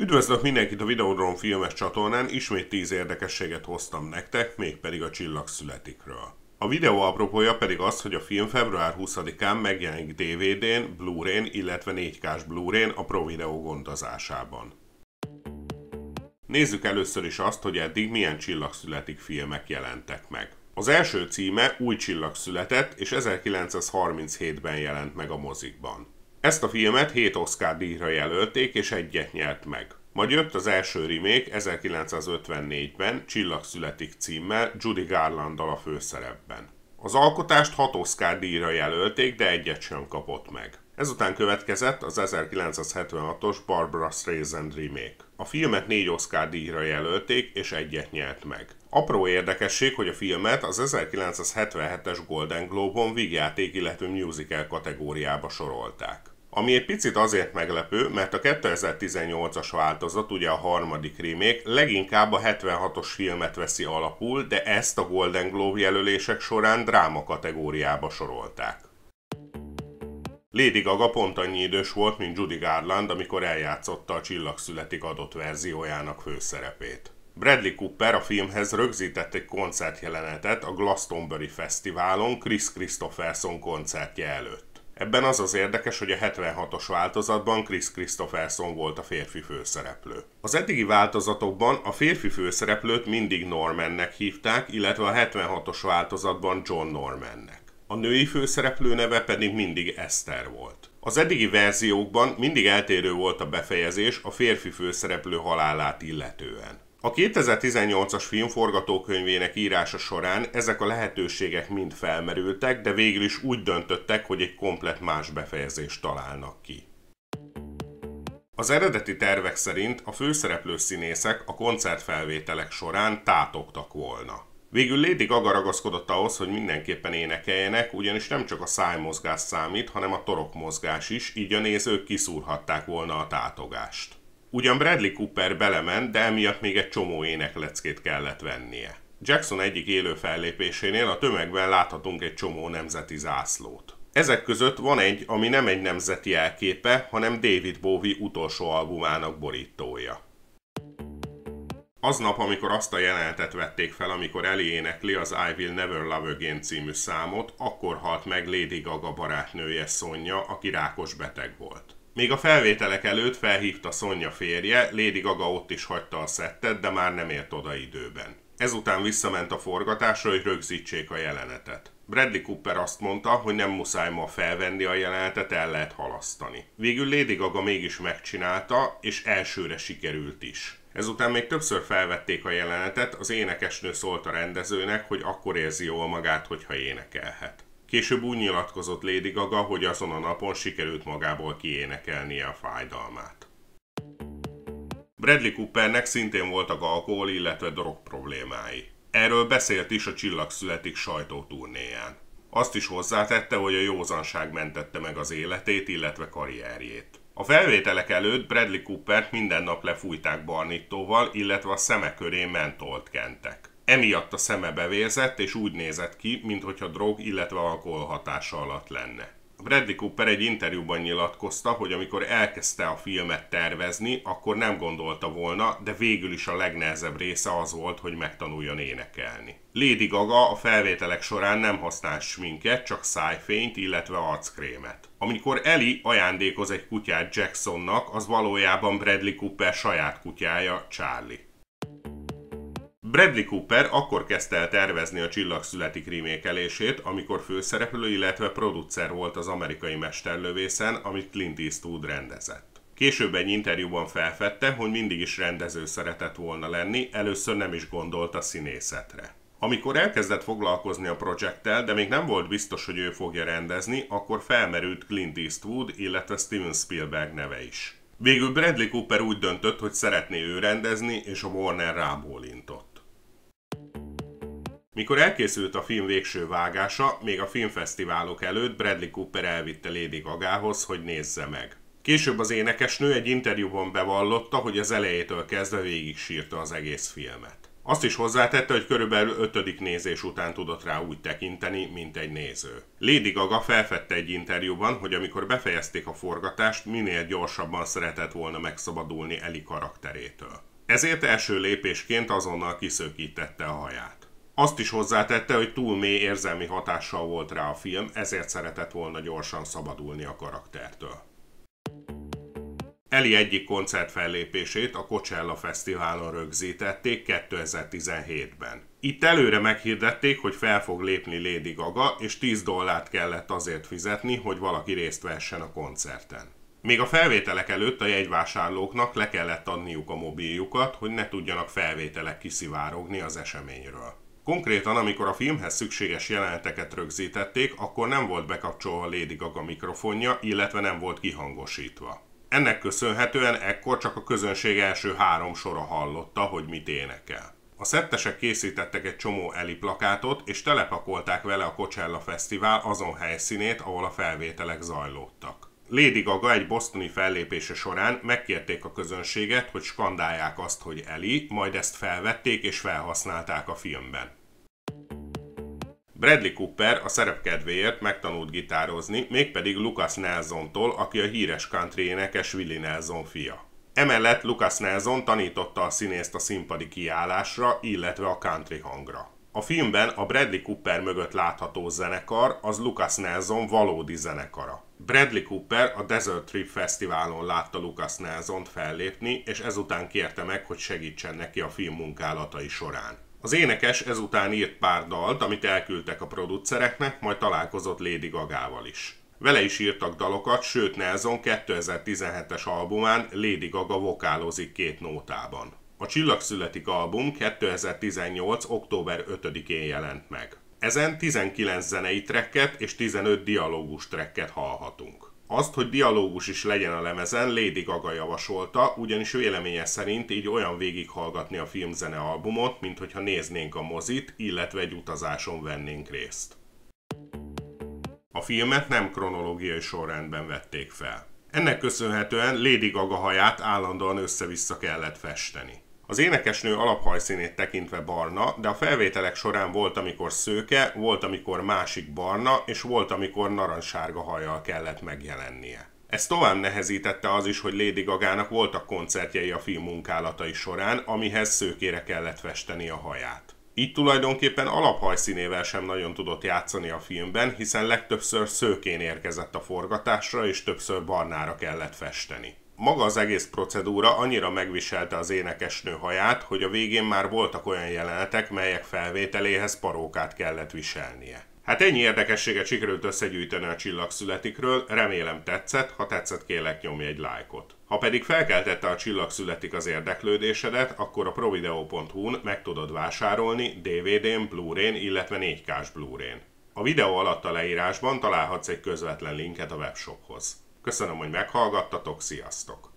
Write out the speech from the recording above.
Üdvözlök mindenkit a Videodrom filmes csatornán, ismét 10 érdekességet hoztam nektek, mégpedig a csillag születikről. A videó apropója pedig az, hogy a film február 20-án megjelenik DVD-n, Blu-ray-n, illetve 4K-s Blu-ray-n a Pro Video gondozásában. Nézzük először is azt, hogy eddig milyen csillag születik filmek jelentek meg. Az első címe Új csillag született, és 1937-ben jelent meg a mozikban. Ezt a filmet 7 Oscar díjra jelölték, és egyet nyert meg. Majd jött az első remake 1954-ben Csillag születik címmel Judy Garlanddal a főszerepben. Az alkotást 6 Oscar díjra jelölték, de egyet sem kapott meg. Ezután következett az 1976-os Barbara Streisand remake. A filmet négy Oscar díjra jelölték, és egyet nyert meg. Apró érdekesség, hogy a filmet az 1977-es Golden Globe-on vígjáték, illetve musical kategóriába sorolták ami egy picit azért meglepő, mert a 2018-as változat, ugye a harmadik rímék, leginkább a 76-os filmet veszi alapul, de ezt a Golden Globe jelölések során dráma kategóriába sorolták. Lady Gaga pont annyi idős volt, mint Judy Garland, amikor eljátszotta a Csillag születik adott verziójának főszerepét. Bradley Cooper a filmhez rögzített egy koncertjelenetet a Glastonbury Fesztiválon Chris Christopherson koncertje előtt. Ebben az az érdekes, hogy a 76-os változatban Chris Christopherson volt a férfi főszereplő. Az eddigi változatokban a férfi főszereplőt mindig Normannek hívták, illetve a 76-os változatban John Normannek. A női főszereplő neve pedig mindig Esther volt. Az eddigi verziókban mindig eltérő volt a befejezés a férfi főszereplő halálát illetően. A 2018-as film forgatókönyvének írása során ezek a lehetőségek mind felmerültek, de végül is úgy döntöttek, hogy egy komplet más befejezést találnak ki. Az eredeti tervek szerint a főszereplő színészek a koncertfelvételek során tátogtak volna. Végül Lady Gaga ragaszkodott ahhoz, hogy mindenképpen énekeljenek, ugyanis nem csak a szájmozgás számít, hanem a torokmozgás is, így a nézők kiszúrhatták volna a tátogást. Ugyan Bradley Cooper belement, de emiatt még egy csomó énekleckét kellett vennie. Jackson egyik élő fellépésénél a tömegben láthatunk egy csomó nemzeti zászlót. Ezek között van egy, ami nem egy nemzeti elképe, hanem David Bowie utolsó albumának borítója. Aznap, amikor azt a jelenetet vették fel, amikor Eli énekli az I Will Never Love Again című számot, akkor halt meg Lady Gaga barátnője Sonja, aki rákos beteg volt. Még a felvételek előtt felhívta Sonja férje, Lady Gaga ott is hagyta a szettet, de már nem ért oda időben. Ezután visszament a forgatásra, hogy rögzítsék a jelenetet. Bradley Cooper azt mondta, hogy nem muszáj ma felvenni a jelenetet, el lehet halasztani. Végül Lady Gaga mégis megcsinálta, és elsőre sikerült is. Ezután még többször felvették a jelenetet, az énekesnő szólt a rendezőnek, hogy akkor érzi jól magát, hogyha énekelhet. Később úgy nyilatkozott Lady Gaga, hogy azon a napon sikerült magából kiénekelnie a fájdalmát. Bradley Coopernek szintén voltak alkohol, illetve drog problémái. Erről beszélt is a Csillag születik sajtóturnéján. Azt is hozzátette, hogy a józanság mentette meg az életét, illetve karrierjét. A felvételek előtt Bradley Coopert minden nap lefújták barnítóval, illetve a szemek köré mentolt kentek emiatt a szeme bevérzett, és úgy nézett ki, mintha drog, illetve alkohol hatása alatt lenne. Bradley Cooper egy interjúban nyilatkozta, hogy amikor elkezdte a filmet tervezni, akkor nem gondolta volna, de végül is a legnehezebb része az volt, hogy megtanuljon énekelni. Lady Gaga a felvételek során nem használ sminket, csak szájfényt, illetve arckrémet. Amikor Eli ajándékoz egy kutyát Jacksonnak, az valójában Bradley Cooper saját kutyája, Charlie. Bradley Cooper akkor kezdte el tervezni a Csillag születik rímékelését, amikor főszereplő, illetve producer volt az amerikai mesterlövészen, amit Clint Eastwood rendezett. Később egy interjúban felfedte, hogy mindig is rendező szeretett volna lenni, először nem is gondolt a színészetre. Amikor elkezdett foglalkozni a projekttel, de még nem volt biztos, hogy ő fogja rendezni, akkor felmerült Clint Eastwood, illetve Steven Spielberg neve is. Végül Bradley Cooper úgy döntött, hogy szeretné ő rendezni, és a Warner rábólintott. Mikor elkészült a film végső vágása, még a filmfesztiválok előtt Bradley Cooper elvitte Lady Gagához, hogy nézze meg. Később az énekesnő egy interjúban bevallotta, hogy az elejétől kezdve végig sírta az egész filmet. Azt is hozzátette, hogy körülbelül ötödik nézés után tudott rá úgy tekinteni, mint egy néző. Lady Gaga felfedte egy interjúban, hogy amikor befejezték a forgatást, minél gyorsabban szeretett volna megszabadulni Eli karakterétől. Ezért első lépésként azonnal kiszökítette a haját azt is hozzátette, hogy túl mély érzelmi hatással volt rá a film, ezért szeretett volna gyorsan szabadulni a karaktertől. Eli egyik koncert fellépését a Coachella Fesztiválon rögzítették 2017-ben. Itt előre meghirdették, hogy fel fog lépni Lady Gaga, és 10 dollárt kellett azért fizetni, hogy valaki részt vessen a koncerten. Még a felvételek előtt a jegyvásárlóknak le kellett adniuk a mobiljukat, hogy ne tudjanak felvételek kiszivárogni az eseményről. Konkrétan, amikor a filmhez szükséges jeleneteket rögzítették, akkor nem volt bekapcsolva Lady Gaga mikrofonja, illetve nem volt kihangosítva. Ennek köszönhetően ekkor csak a közönség első három sora hallotta, hogy mit énekel. A szettesek készítettek egy csomó Eli plakátot, és telepakolták vele a Coachella Fesztivál azon helyszínét, ahol a felvételek zajlódtak. Lady Gaga egy bosztoni fellépése során megkérték a közönséget, hogy skandálják azt, hogy Eli, majd ezt felvették és felhasználták a filmben. Bradley Cooper a szerep kedvéért megtanult gitározni, mégpedig Lucas Nelsontól, aki a híres country énekes Willie Nelson fia. Emellett Lucas Nelson tanította a színészt a színpadi kiállásra, illetve a country hangra a filmben a Bradley Cooper mögött látható zenekar az Lucas Nelson valódi zenekara. Bradley Cooper a Desert Trip Fesztiválon látta Lucas Nelson-t fellépni, és ezután kérte meg, hogy segítsen neki a film munkálatai során. Az énekes ezután írt pár dalt, amit elküldtek a producereknek, majd találkozott Lady Gaga-val is. Vele is írtak dalokat, sőt Nelson 2017-es albumán Lady Gaga vokálozik két nótában. A Csillag születik album 2018. október 5-én jelent meg. Ezen 19 zenei trekket és 15 dialógus trekket hallhatunk. Azt, hogy dialógus is legyen a lemezen, Lady Gaga javasolta, ugyanis véleménye szerint így olyan végighallgatni a filmzene albumot, mint hogyha néznénk a mozit, illetve egy utazáson vennénk részt. A filmet nem kronológiai sorrendben vették fel. Ennek köszönhetően Lady Gaga haját állandóan össze-vissza kellett festeni. Az énekesnő alaphajszínét tekintve barna, de a felvételek során volt, amikor szőke, volt, amikor másik barna, és volt, amikor narancssárga hajjal kellett megjelennie. Ez tovább nehezítette az is, hogy Lady Gaga-nak voltak koncertjei a film munkálatai során, amihez szőkére kellett festeni a haját. Így tulajdonképpen alaphajszínével sem nagyon tudott játszani a filmben, hiszen legtöbbször szőkén érkezett a forgatásra, és többször barnára kellett festeni maga az egész procedúra annyira megviselte az énekesnő haját, hogy a végén már voltak olyan jelenetek, melyek felvételéhez parókát kellett viselnie. Hát ennyi érdekességet sikerült összegyűjteni a csillagszületikről, remélem tetszett, ha tetszett kélek nyomj egy lájkot. Ha pedig felkeltette a csillagszületik az érdeklődésedet, akkor a provideo.hu-n meg tudod vásárolni DVD-n, Blu-ray-n, illetve 4K-s Blu-ray-n. A videó alatt a leírásban találhatsz egy közvetlen linket a webshophoz. Köszönöm, hogy meghallgattatok, sziasztok!